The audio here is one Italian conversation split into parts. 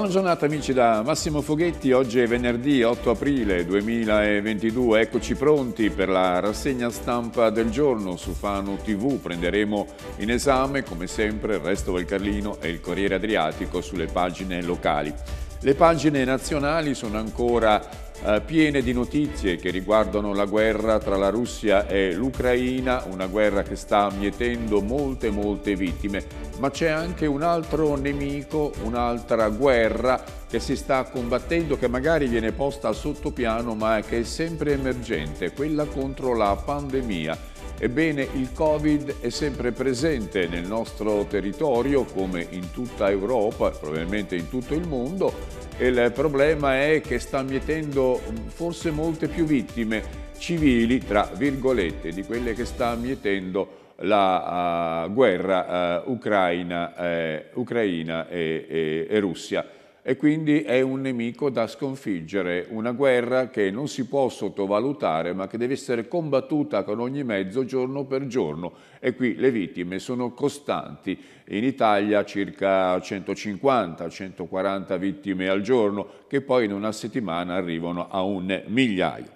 Buona giornata amici da Massimo Foghetti, oggi è venerdì 8 aprile 2022, eccoci pronti per la rassegna stampa del giorno su Fano TV, prenderemo in esame come sempre il resto del Carlino e il Corriere Adriatico sulle pagine locali. Le pagine nazionali sono ancora eh, piene di notizie che riguardano la guerra tra la Russia e l'Ucraina, una guerra che sta mietendo molte molte vittime, ma c'è anche un altro nemico, un'altra guerra che si sta combattendo, che magari viene posta a sottopiano ma che è sempre emergente, quella contro la pandemia Ebbene, il Covid è sempre presente nel nostro territorio, come in tutta Europa, probabilmente in tutto il mondo. Il problema è che sta mietendo mm, forse molte più vittime civili, tra virgolette, di quelle che sta mietendo la uh, guerra uh, Ucraina, eh, Ucraina e, e, e Russia e quindi è un nemico da sconfiggere, una guerra che non si può sottovalutare ma che deve essere combattuta con ogni mezzo giorno per giorno e qui le vittime sono costanti, in Italia circa 150-140 vittime al giorno che poi in una settimana arrivano a un migliaio.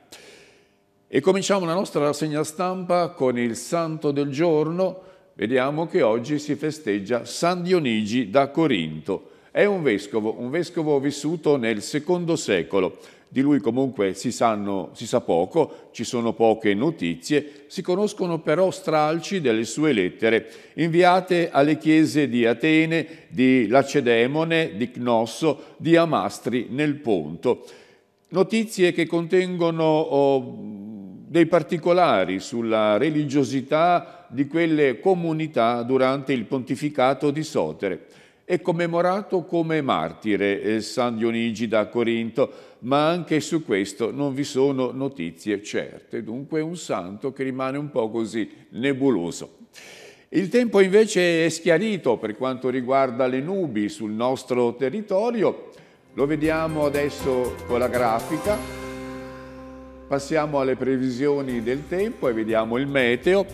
E cominciamo la nostra rassegna stampa con il santo del giorno, vediamo che oggi si festeggia San Dionigi da Corinto, è un vescovo, un vescovo vissuto nel secondo secolo. Di lui comunque si, sanno, si sa poco, ci sono poche notizie, si conoscono però stralci delle sue lettere inviate alle chiese di Atene, di Lacedemone, di Cnosso, di Amastri nel Ponto. Notizie che contengono oh, dei particolari sulla religiosità di quelle comunità durante il pontificato di Sotere. È commemorato come martire eh, San Dionigi da Corinto, ma anche su questo non vi sono notizie certe, dunque un santo che rimane un po' così nebuloso. Il tempo invece è schiarito per quanto riguarda le nubi sul nostro territorio, lo vediamo adesso con la grafica. Passiamo alle previsioni del tempo e vediamo il meteo.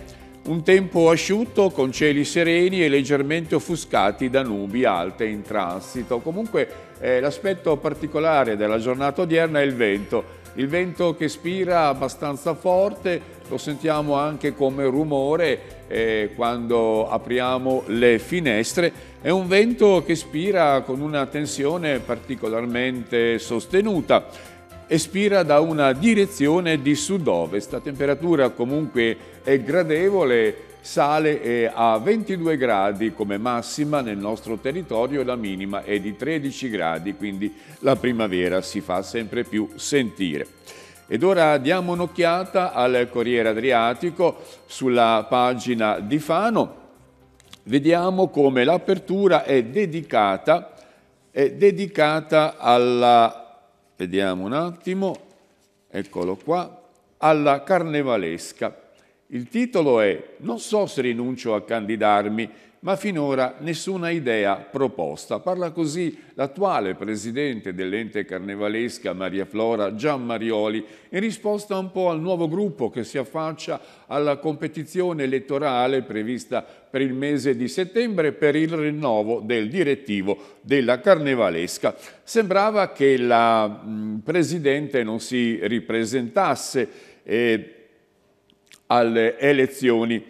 Un tempo asciutto con cieli sereni e leggermente offuscati da nubi alte in transito. Comunque eh, l'aspetto particolare della giornata odierna è il vento. Il vento che spira abbastanza forte, lo sentiamo anche come rumore eh, quando apriamo le finestre. È un vento che spira con una tensione particolarmente sostenuta espira da una direzione di sud-ovest. La temperatura comunque è gradevole, sale a 22 gradi come massima nel nostro territorio e la minima è di 13 gradi, quindi la primavera si fa sempre più sentire. Ed ora diamo un'occhiata al Corriere Adriatico sulla pagina di Fano. Vediamo come l'apertura è dedicata, è dedicata alla vediamo un attimo, eccolo qua, alla carnevalesca. Il titolo è Non so se rinuncio a candidarmi, ma finora nessuna idea proposta. Parla così l'attuale presidente dell'ente carnevalesca Maria Flora Giammarioli in risposta un po' al nuovo gruppo che si affaccia alla competizione elettorale prevista per il mese di settembre per il rinnovo del direttivo della carnevalesca. Sembrava che la mh, mm, presidente non si ripresentasse eh, alle elezioni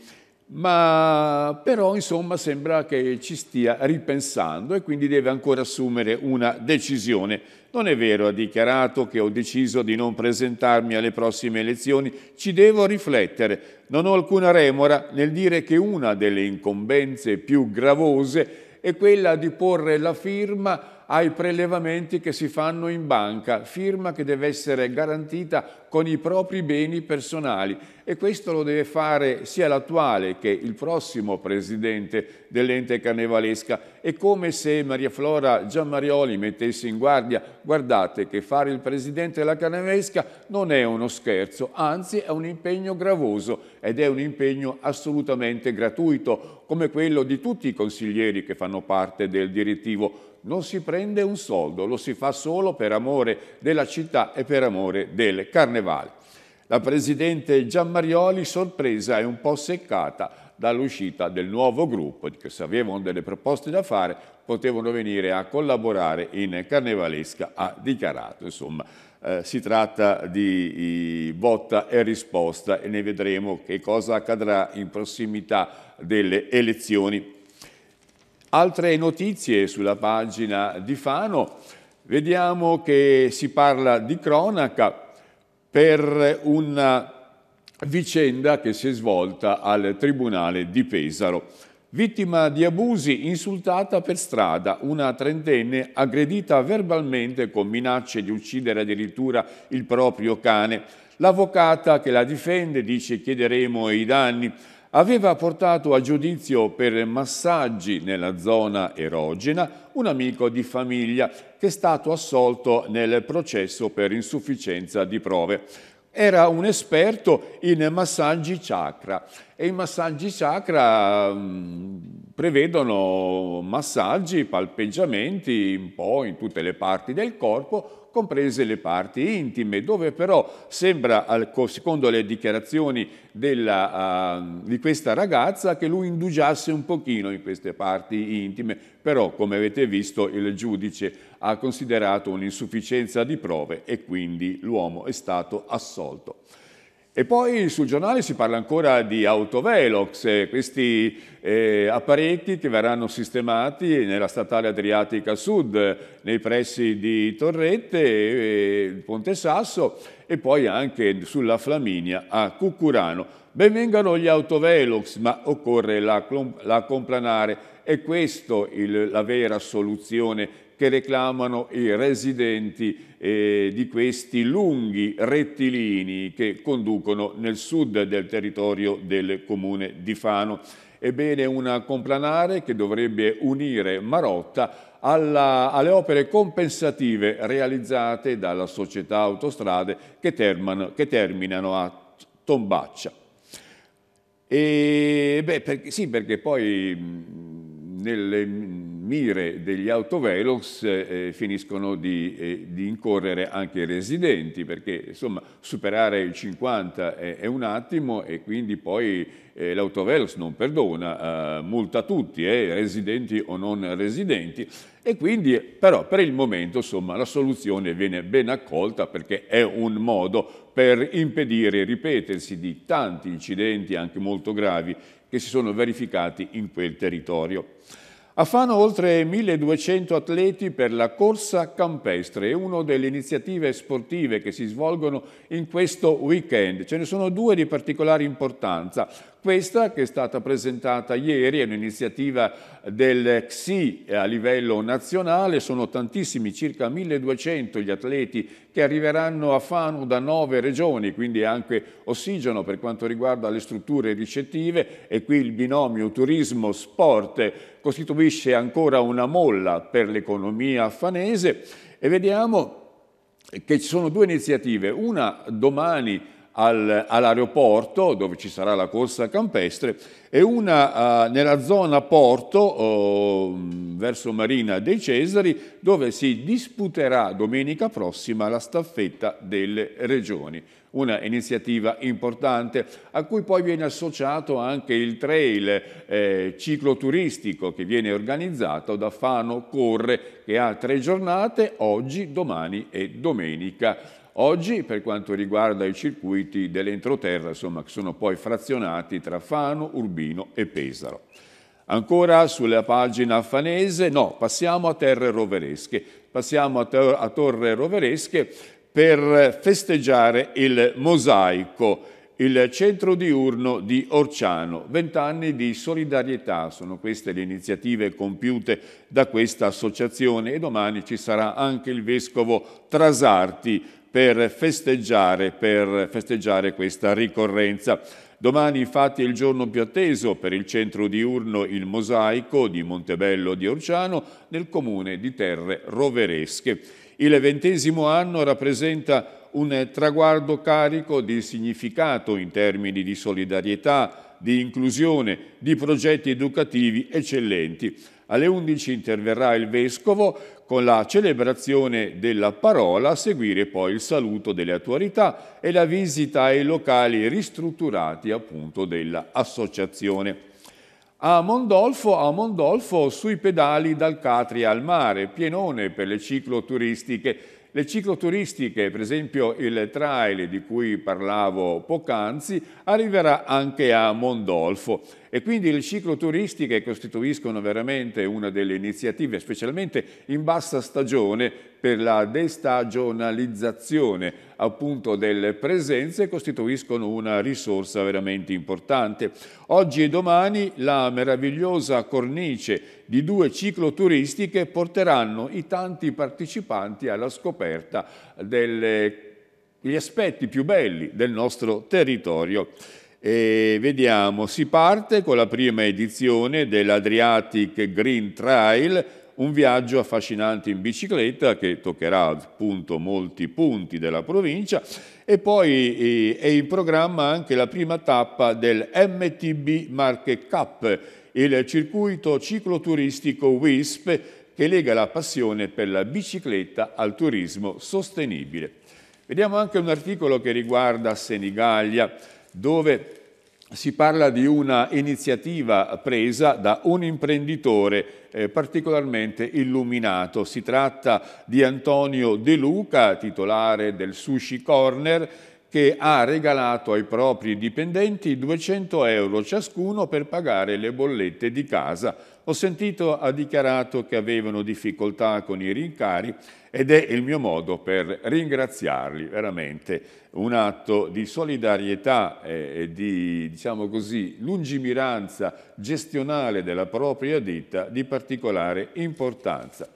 ma però insomma sembra che ci stia ripensando e quindi deve ancora assumere una decisione. Non è vero, ha dichiarato che ho deciso di non presentarmi alle prossime elezioni, ci devo riflettere. Non ho alcuna remora nel dire che una delle incombenze più gravose è quella di porre la firma ai prelevamenti che si fanno in banca, firma che deve essere garantita con i propri beni personali e questo lo deve fare sia l'attuale che il prossimo presidente dell'ente carnevalesca. È come se Maria Flora Giammarioli mettesse in guardia, guardate che fare il presidente della carnevalesca non è uno scherzo, anzi è un impegno gravoso ed è un impegno assolutamente gratuito, come quello di tutti i consiglieri che fanno parte del direttivo non si prende un soldo, lo si fa solo per amore della città e per amore del carnevale. La presidente Giammarioli, sorpresa e un po' seccata dall'uscita del nuovo gruppo, che se avevano delle proposte da fare potevano venire a collaborare in Carnevalesca, ha dichiarato. Insomma, eh, si tratta di i, botta e risposta e ne vedremo che cosa accadrà in prossimità delle elezioni Altre notizie sulla pagina di Fano, vediamo che si parla di cronaca per una vicenda che si è svolta al Tribunale di Pesaro. Vittima di abusi, insultata per strada, una trentenne aggredita verbalmente con minacce di uccidere addirittura il proprio cane. L'avvocata che la difende dice chiederemo i danni aveva portato a giudizio per massaggi nella zona erogena un amico di famiglia che è stato assolto nel processo per insufficienza di prove. Era un esperto in massaggi chakra e i massaggi chakra mm, prevedono massaggi, palpeggiamenti un po' in tutte le parti del corpo, comprese le parti intime, dove però sembra, secondo le dichiarazioni della, uh, di questa ragazza, che lui indugiasse un pochino in queste parti intime, però come avete visto il giudice ha considerato un'insufficienza di prove e quindi l'uomo è stato assolto. E poi sul giornale si parla ancora di autovelox, eh, questi eh, apparecchi che verranno sistemati nella statale Adriatica Sud, nei pressi di Torrette, eh, Ponte Sasso e poi anche sulla Flaminia a Cucurano. Benvengano gli autovelox, ma occorre la, la complanare. È questa la vera soluzione che reclamano i residenti eh, di questi lunghi rettilini che conducono nel sud del territorio del comune di Fano. Ebbene, una complanare che dovrebbe unire Marotta alla, alle opere compensative realizzate dalla società autostrade che, termano, che terminano a Tombaccia. E, beh, perché, sì, perché poi mh, nelle, mire degli autovelox eh, eh, finiscono di, eh, di, incorrere anche i residenti, perché insomma superare il 50 è, è un attimo e quindi poi eh, l'autovelox non perdona, eh, multa tutti, eh, residenti o non residenti. E quindi però per il momento insomma, la soluzione viene ben accolta perché è un modo per impedire il ripetersi di tanti incidenti anche molto gravi che si sono verificati in quel territorio. A Fano oltre 1200 atleti per la corsa campestre, è una delle iniziative sportive che si svolgono in questo weekend. Ce ne sono due di particolare importanza. Questa che è stata presentata ieri è un'iniziativa del XI a livello nazionale, sono tantissimi, circa 1200 gli atleti che arriveranno a Fano da nove regioni, quindi anche ossigeno per quanto riguarda le strutture ricettive e qui il binomio turismo-sport costituisce ancora una molla per l'economia fanese e vediamo che ci sono due iniziative, una domani al, all'aeroporto dove ci sarà la corsa campestre e una uh, nella zona porto uh, verso Marina dei Cesari dove si disputerà domenica prossima la staffetta delle regioni. Una iniziativa importante a cui poi viene associato anche il trail eh, cicloturistico che viene organizzato da Fano Corre che ha tre giornate oggi, domani e domenica. Oggi, per quanto riguarda i circuiti dell'entroterra, insomma, che sono poi frazionati tra Fano, Urbino e Pesaro. Ancora sulla pagina fanese, no, passiamo a terre roveresche. Passiamo a, ter a torre roveresche per festeggiare il mosaico il centro diurno di Orciano. Vent'anni di solidarietà sono queste le iniziative compiute da questa associazione e domani ci sarà anche il vescovo Trasarti per festeggiare, per festeggiare questa ricorrenza. Domani infatti è il giorno più atteso per il centro diurno Il Mosaico di Montebello di Orciano nel comune di Terre Roveresche. Il ventesimo anno rappresenta un traguardo carico di significato in termini di solidarietà, di inclusione, di progetti educativi eccellenti. Alle 11 interverrà il Vescovo con la celebrazione della parola, a seguire poi il saluto delle attualità e la visita ai locali ristrutturati appunto dell'associazione. A Mondolfo, a Mondolfo sui pedali dal Catria al mare, pienone per le cicloturistiche. Le cicloturistiche, per esempio il trail di cui parlavo poc'anzi, arriverà anche a Mondolfo. E quindi le cicloturistiche costituiscono veramente una delle iniziative, specialmente in bassa stagione, per la destagionalizzazione appunto delle presenze, costituiscono una risorsa veramente importante. Oggi e domani la meravigliosa cornice di due cicloturistiche porteranno i tanti partecipanti alla scoperta degli aspetti più belli del nostro territorio. E vediamo, si parte con la prima edizione dell'Adriatic Green Trail, un viaggio affascinante in bicicletta che toccherà appunto molti punti della provincia e poi è in programma anche la prima tappa del MTB Marche Cup, il circuito cicloturistico WISP che lega la passione per la bicicletta al turismo sostenibile. Vediamo anche un articolo che riguarda Senigallia, dove si parla di una iniziativa presa da un imprenditore eh, particolarmente illuminato. Si tratta di Antonio De Luca, titolare del Sushi Corner, che ha regalato ai propri dipendenti 200 euro ciascuno per pagare le bollette di casa. Ho sentito ha dichiarato che avevano difficoltà con i rincari ed è il mio modo per ringraziarli, veramente un atto di solidarietà e di, diciamo così, lungimiranza gestionale della propria ditta di particolare importanza.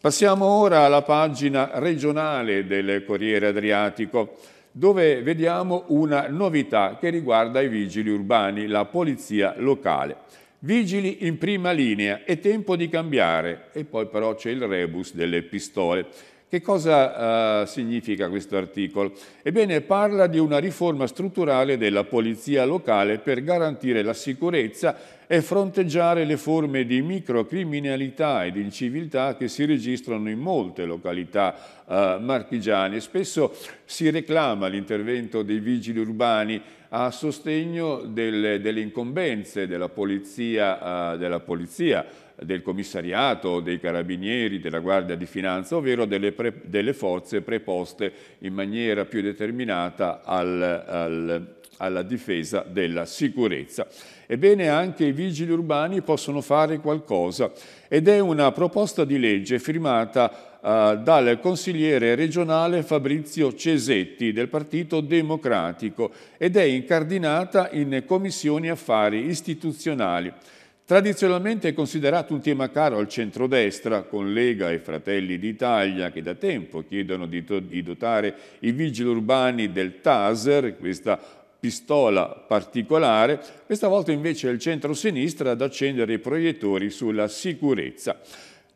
Passiamo ora alla pagina regionale del Corriere Adriatico dove vediamo una novità che riguarda i vigili urbani, la polizia locale. Vigili in prima linea, è tempo di cambiare. E poi però c'è il rebus delle pistole. Che cosa eh, significa questo articolo? Ebbene, parla di una riforma strutturale della polizia locale per garantire la sicurezza e fronteggiare le forme di microcriminalità ed inciviltà che si registrano in molte località eh, marchigiane. Spesso si reclama l'intervento dei vigili urbani a sostegno delle, delle incombenze della polizia, eh, della polizia del commissariato, dei carabinieri, della Guardia di Finanza, ovvero delle, pre, delle forze preposte in maniera più determinata al, al, alla difesa della sicurezza. Ebbene, anche i vigili urbani possono fare qualcosa ed è una proposta di legge firmata eh, dal consigliere regionale Fabrizio Cesetti del Partito Democratico ed è incardinata in Commissioni Affari Istituzionali. Tradizionalmente è considerato un tema caro al centrodestra, con Lega e Fratelli d'Italia che da tempo chiedono di, di dotare i vigili urbani del TASER, questa pistola particolare, questa volta invece è il centro-sinistra ad accendere i proiettori sulla sicurezza.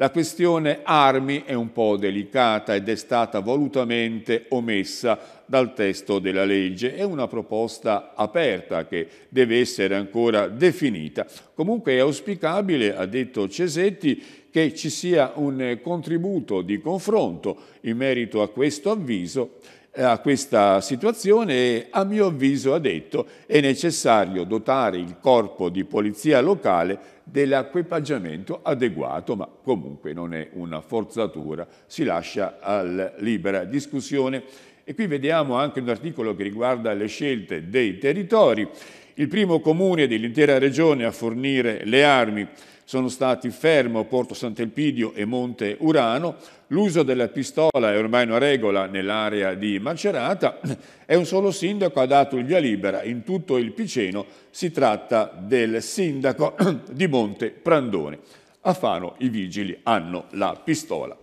La questione armi è un po' delicata ed è stata volutamente omessa dal testo della legge. È una proposta aperta che deve essere ancora definita. Comunque è auspicabile, ha detto Cesetti, che ci sia un contributo di confronto in merito a questo avviso eh, a questa situazione e a mio avviso ha detto è necessario dotare il corpo di polizia locale dell'equipaggiamento adeguato, ma comunque non è una forzatura, si lascia alla libera discussione. E qui vediamo anche un articolo che riguarda le scelte dei territori. Il primo comune dell'intera regione a fornire le armi sono stati Fermo, Porto Sant'Elpidio e Monte Urano. L'uso della pistola è ormai una regola nell'area di Macerata e un solo sindaco ha dato il via libera in tutto il Piceno. Si tratta del sindaco di Monte Prandone. A Fano i vigili hanno la pistola.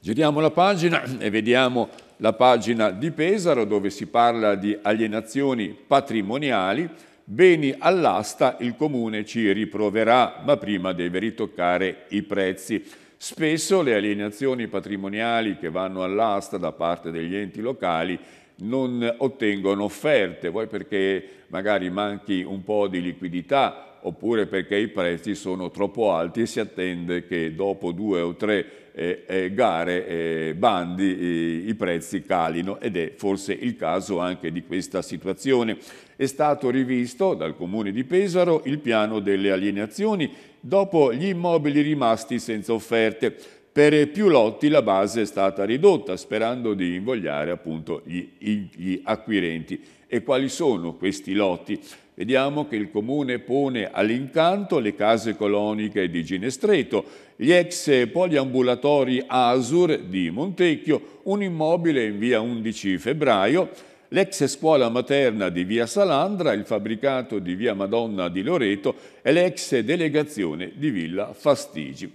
Giriamo la pagina e vediamo la pagina di Pesaro dove si parla di alienazioni patrimoniali. Beni all'asta il comune ci riproverà, ma prima deve ritoccare i prezzi. Spesso le alienazioni patrimoniali che vanno all'asta da parte degli enti locali non ottengono offerte, vuoi perché magari manchi un po' di liquidità oppure perché i prezzi sono troppo alti e si attende che dopo due o tre eh, eh, gare, eh, bandi, i prezzi calino ed è forse il caso anche di questa situazione è stato rivisto dal Comune di Pesaro il piano delle alienazioni dopo gli immobili rimasti senza offerte. Per più lotti la base è stata ridotta sperando di invogliare appunto gli, gli acquirenti. E quali sono questi lotti? Vediamo che il Comune pone all'incanto le case coloniche di Ginestreto, gli ex poliambulatori Asur di Montecchio, un immobile in via 11 febbraio, l'ex scuola materna di via Salandra, il fabbricato di via Madonna di Loreto e l'ex delegazione di Villa Fastigi.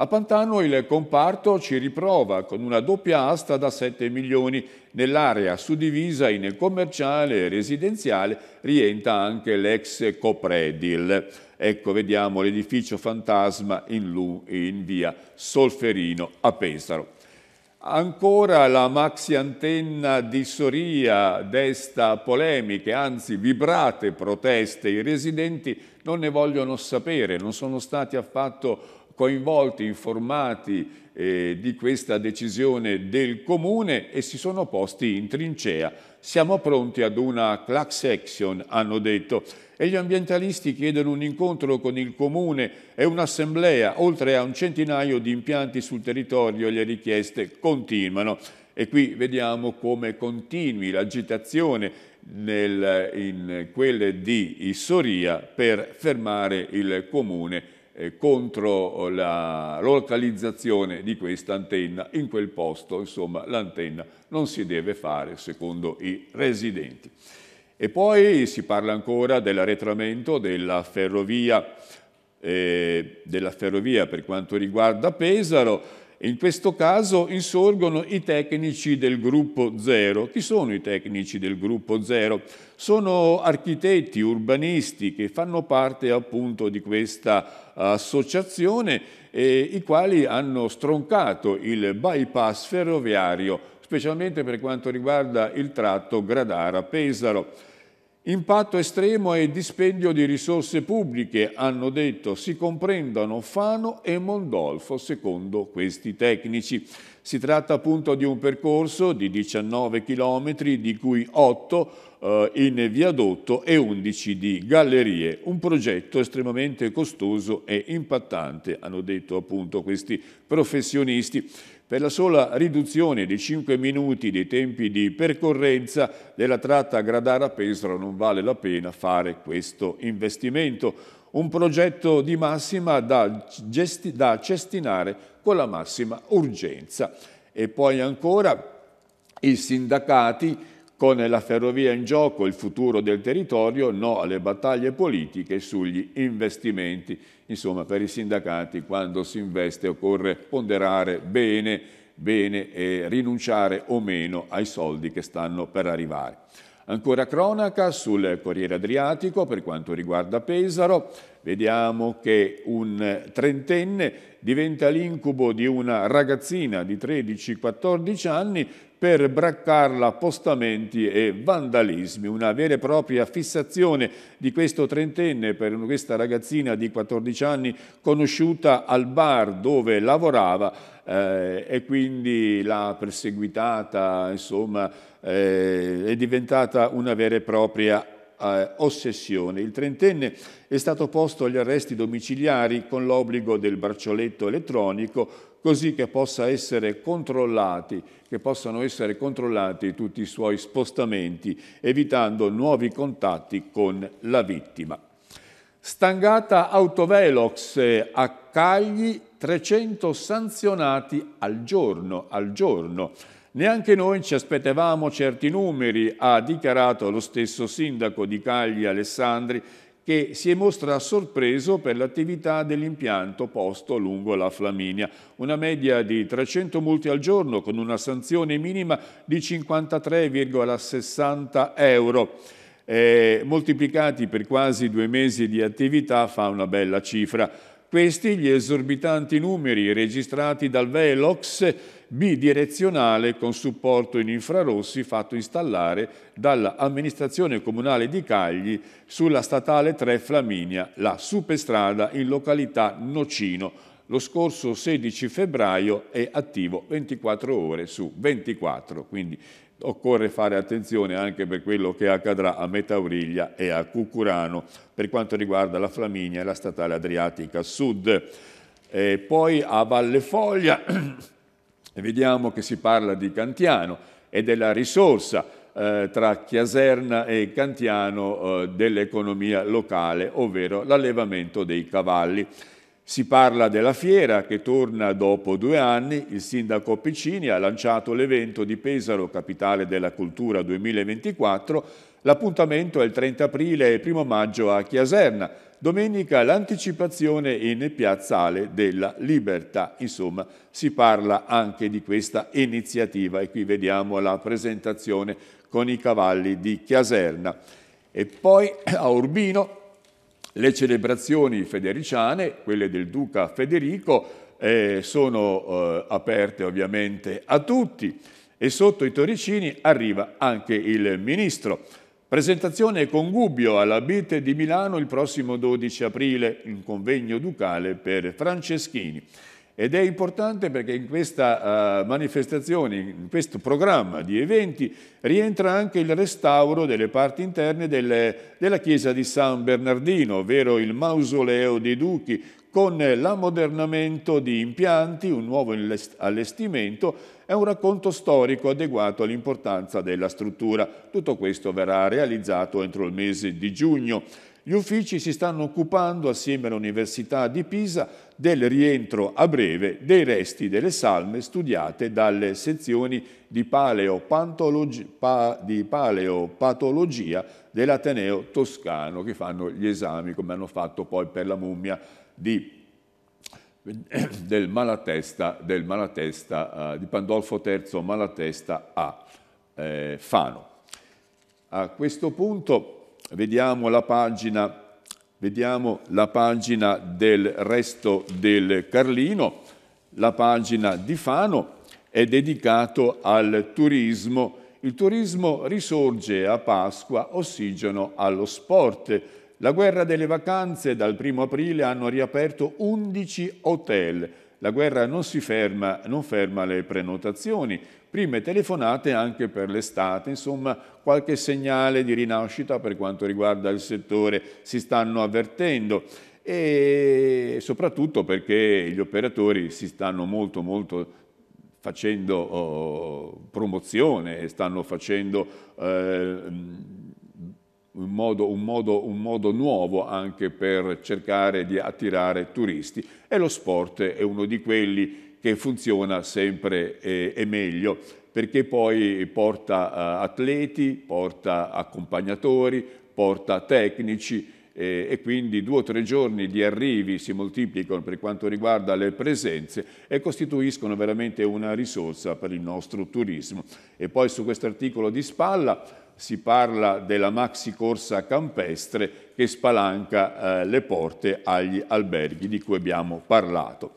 A Pantano il comparto ci riprova con una doppia asta da 7 milioni. Nell'area suddivisa in commerciale e residenziale rientra anche l'ex Copredil. Ecco, vediamo l'edificio fantasma in, Lu, in via Solferino a Pesaro. Ancora la maxi antenna di Soria desta polemiche, anzi vibrate proteste. I residenti non ne vogliono sapere, non sono stati affatto coinvolti, informati eh, di questa decisione del Comune e si sono posti in trincea. Siamo pronti ad una class action, hanno detto e gli ambientalisti chiedono un incontro con il Comune e un'assemblea, oltre a un centinaio di impianti sul territorio le richieste continuano. E qui vediamo come continui l'agitazione in quelle di Issoria per fermare il Comune eh, contro la localizzazione di questa antenna in quel posto, insomma l'antenna non si deve fare secondo i residenti. E poi si parla ancora dell'arretramento della ferrovia, eh, della ferrovia per quanto riguarda Pesaro, in questo caso insorgono i tecnici del gruppo zero. Chi sono i tecnici del gruppo zero? Sono architetti, urbanisti che fanno parte appunto di questa associazione eh, i quali hanno stroncato il bypass ferroviario specialmente per quanto riguarda il tratto Gradara-Pesaro. Impatto estremo e dispendio di risorse pubbliche, hanno detto, si comprendono Fano e Mondolfo, secondo questi tecnici. Si tratta appunto di un percorso di 19 km, di cui 8 eh, in viadotto e 11 di gallerie. Un progetto estremamente costoso e impattante, hanno detto appunto questi professionisti per la sola riduzione di 5 minuti dei tempi di percorrenza della tratta Gradara-Pesaro non vale la pena fare questo investimento. Un progetto di massima da, da cestinare con la massima urgenza. E poi ancora i sindacati con la ferrovia in gioco il futuro del territorio, no alle battaglie politiche sugli investimenti. Insomma, per i sindacati quando si investe occorre ponderare bene, bene e rinunciare o meno ai soldi che stanno per arrivare. Ancora cronaca sul Corriere Adriatico per quanto riguarda Pesaro. Vediamo che un trentenne diventa l'incubo di una ragazzina di 13-14 anni per braccarla postamenti e vandalismi. Una vera e propria fissazione di questo trentenne per questa ragazzina di 14 anni conosciuta al bar dove lavorava eh, e quindi l'ha perseguitata, insomma, eh, è diventata una vera e propria eh, ossessione. Il trentenne è stato posto agli arresti domiciliari con l'obbligo del braccioletto elettronico così che, possa che possano essere controllati tutti i suoi spostamenti, evitando nuovi contatti con la vittima. Stangata autovelox a Cagli, 300 sanzionati al giorno, al giorno. Neanche noi ci aspettavamo certi numeri, ha dichiarato lo stesso sindaco di Cagli Alessandri che si è mostrato sorpreso per l'attività dell'impianto posto lungo la Flaminia. Una media di 300 multi al giorno con una sanzione minima di 53,60 euro. Eh, moltiplicati per quasi due mesi di attività fa una bella cifra. Questi gli esorbitanti numeri registrati dal Velox bidirezionale con supporto in infrarossi fatto installare dall'amministrazione comunale di Cagli sulla statale 3 Flaminia, la superstrada in località Nocino. Lo scorso 16 febbraio è attivo 24 ore su 24, quindi occorre fare attenzione anche per quello che accadrà a Metauriglia e a Cucurano per quanto riguarda la Flaminia e la statale Adriatica Sud. E poi a Valle Foglia Vediamo che si parla di Cantiano e della risorsa eh, tra Chiaserna e Cantiano eh, dell'economia locale, ovvero l'allevamento dei cavalli. Si parla della fiera che torna dopo due anni, il sindaco Piccini ha lanciato l'evento di Pesaro, capitale della cultura 2024, l'appuntamento è il 30 aprile e il 1 maggio a Chiaserna, Domenica l'anticipazione in piazzale della libertà. Insomma, si parla anche di questa iniziativa e qui vediamo la presentazione con i cavalli di Chiaserna. E poi a Urbino le celebrazioni federiciane, quelle del duca Federico, eh, sono eh, aperte ovviamente a tutti e sotto i toricini arriva anche il ministro. Presentazione con Gubbio alla BIT di Milano il prossimo 12 aprile in convegno ducale per Franceschini. Ed è importante perché in questa uh, manifestazione, in questo programma di eventi, rientra anche il restauro delle parti interne delle, della chiesa di San Bernardino, ovvero il mausoleo dei Duchi, con l'ammodernamento di impianti, un nuovo allestimento e un racconto storico adeguato all'importanza della struttura. Tutto questo verrà realizzato entro il mese di giugno. Gli uffici si stanno occupando, assieme all'Università di Pisa, del rientro a breve dei resti delle salme studiate dalle sezioni di, pa, di paleopatologia dell'Ateneo Toscano, che fanno gli esami, come hanno fatto poi per la mummia di, del malatesta, del malatesta eh, di Pandolfo III Malatesta a eh, Fano. A questo punto vediamo la pagina, vediamo la pagina del resto del Carlino, la pagina di Fano è dedicato al turismo. Il turismo risorge a Pasqua, ossigeno allo sport. La guerra delle vacanze dal primo aprile hanno riaperto 11 hotel. La guerra non si ferma, non ferma le prenotazioni, prime telefonate anche per l'estate, insomma qualche segnale di rinascita per quanto riguarda il settore si stanno avvertendo e soprattutto perché gli operatori si stanno molto molto facendo oh, promozione, stanno facendo eh, un modo, un, modo, un modo, nuovo anche per cercare di attirare turisti e lo sport è uno di quelli che funziona sempre e, e meglio perché poi porta uh, atleti, porta accompagnatori, porta tecnici eh, e quindi due o tre giorni di arrivi si moltiplicano per quanto riguarda le presenze e costituiscono veramente una risorsa per il nostro turismo. E poi su questo articolo di spalla si parla della maxi corsa campestre che spalanca eh, le porte agli alberghi di cui abbiamo parlato.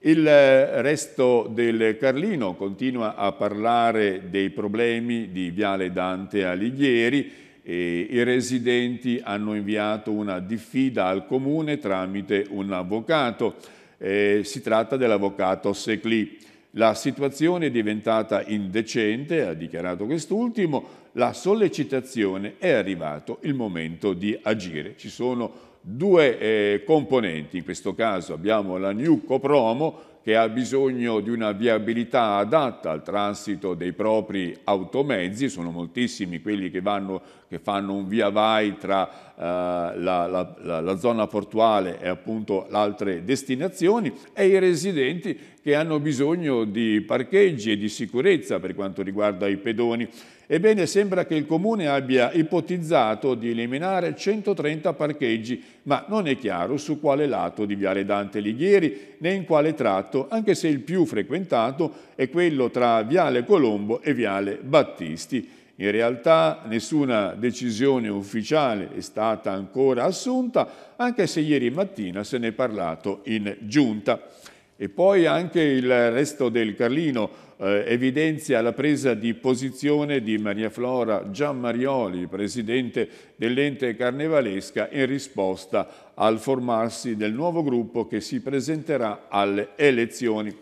Il eh, resto del Carlino continua a parlare dei problemi di Viale Dante Alighieri e i residenti hanno inviato una diffida al comune tramite un avvocato. Eh, si tratta dell'avvocato Secli. La situazione è diventata indecente, ha dichiarato quest'ultimo, la sollecitazione è arrivato il momento di agire. Ci sono due eh, componenti, in questo caso abbiamo la New Promo che ha bisogno di una viabilità adatta al transito dei propri automezzi, sono moltissimi quelli che, vanno, che fanno un via vai tra eh, la, la, la, la, zona portuale e appunto altre destinazioni, e i residenti che hanno bisogno di parcheggi e di sicurezza per quanto riguarda i pedoni. Ebbene, sembra che il Comune abbia ipotizzato di eliminare 130 parcheggi, ma non è chiaro su quale lato di Viale Dante Lighieri né in quale tratto, anche se il più frequentato è quello tra Viale Colombo e Viale Battisti. In realtà nessuna decisione ufficiale è stata ancora assunta, anche se ieri mattina se ne è parlato in giunta. E poi anche il resto del Carlino eh, evidenzia la presa di posizione di Maria Flora Giammarioli, presidente dell'ente carnevalesca, in risposta al formarsi del nuovo gruppo che si presenterà alle elezioni.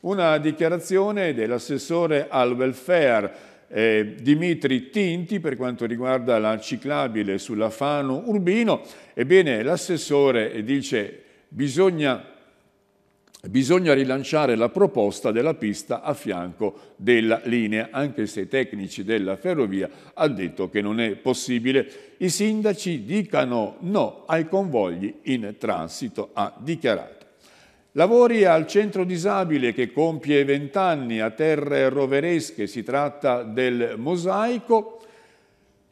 Una dichiarazione dell'assessore al welfare eh, Dimitri Tinti per quanto riguarda la ciclabile sulla Fano Urbino. Ebbene, l'assessore dice bisogna bisogna rilanciare la proposta della pista a fianco della linea, anche se i tecnici della ferrovia hanno detto che non è possibile. I sindaci dicano no ai convogli in transito, ha dichiarato. Lavori al centro disabile che compie 20 anni a terre roveresche, si tratta del mosaico,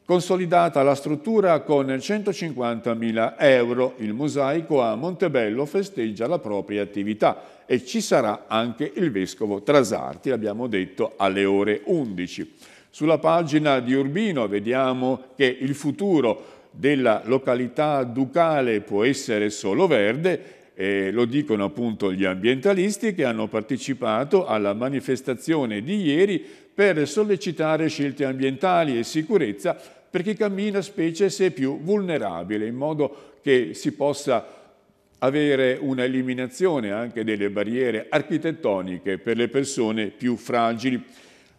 Consolidata la struttura con 150.000 euro, il Mosaico a Montebello festeggia la propria attività e ci sarà anche il Vescovo Trasarti, l'abbiamo detto, alle ore 11. Sulla pagina di Urbino vediamo che il futuro della località ducale può essere solo verde eh, lo dicono appunto gli ambientalisti che hanno partecipato alla manifestazione di ieri per sollecitare scelte ambientali e sicurezza per chi cammina specie se è più vulnerabile, in modo che si possa avere un'eliminazione anche delle barriere architettoniche per le persone più fragili.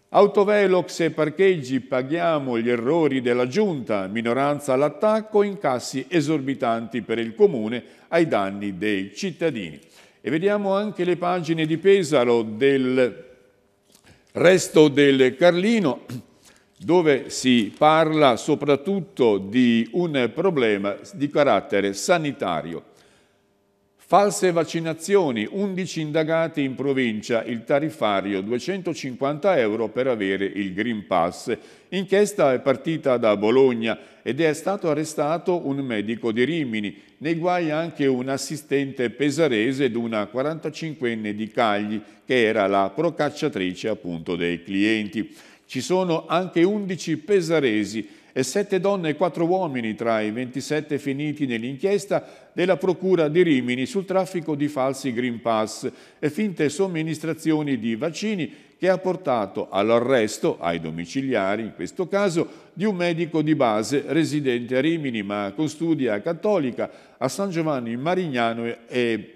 Autovelox e parcheggi, paghiamo gli errori della giunta, minoranza all'attacco, incassi esorbitanti per il comune ai danni dei cittadini. E vediamo anche le pagine di Pesaro del resto del Carlino dove si parla soprattutto di un problema di carattere sanitario. False vaccinazioni, 11 indagati in provincia, il tariffario 250 euro per avere il Green Pass. Inchiesta è partita da Bologna ed è stato arrestato un medico di Rimini, nei guai anche un assistente pesarese ed una 45enne di Cagli che era la procacciatrice appunto dei clienti. Ci sono anche 11 pesaresi e 7 donne e 4 uomini tra i 27 finiti nell'inchiesta della Procura di Rimini sul traffico di falsi Green Pass e finte somministrazioni di vaccini che ha portato all'arresto, ai domiciliari in questo caso, di un medico di base residente a Rimini ma con studia Cattolica, a San Giovanni in Marignano e,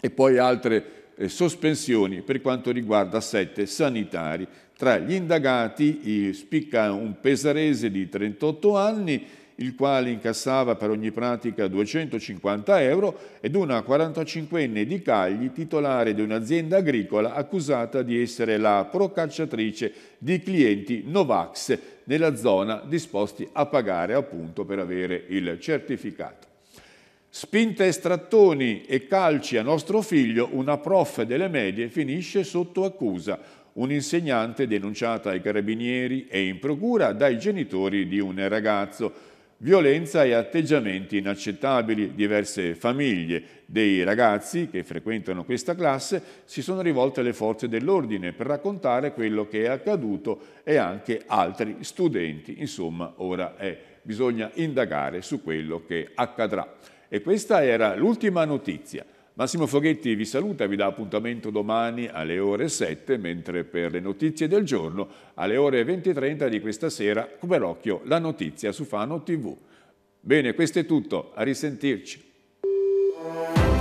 e poi altre eh, sospensioni per quanto riguarda sette sanitari tra gli indagati spicca un pesarese di 38 anni, il quale incassava per ogni pratica 250 euro, ed una 45enne di Cagli, titolare di un'azienda agricola, accusata di essere la procacciatrice di clienti Novax nella zona disposti a pagare appunto per avere il certificato. Spinte strattoni e calci a nostro figlio, una prof delle medie finisce sotto accusa un'insegnante denunciata ai carabinieri e in procura dai genitori di un ragazzo. Violenza e atteggiamenti inaccettabili. Diverse famiglie dei ragazzi che frequentano questa classe si sono rivolte alle forze dell'ordine per raccontare quello che è accaduto e anche altri studenti. Insomma, ora è, bisogna indagare su quello che accadrà. E questa era l'ultima notizia. Massimo Foghetti vi saluta, vi dà appuntamento domani alle ore 7, mentre per le notizie del giorno alle ore 20.30 di questa sera, come l'occhio, la notizia su Fano TV. Bene, questo è tutto, a risentirci.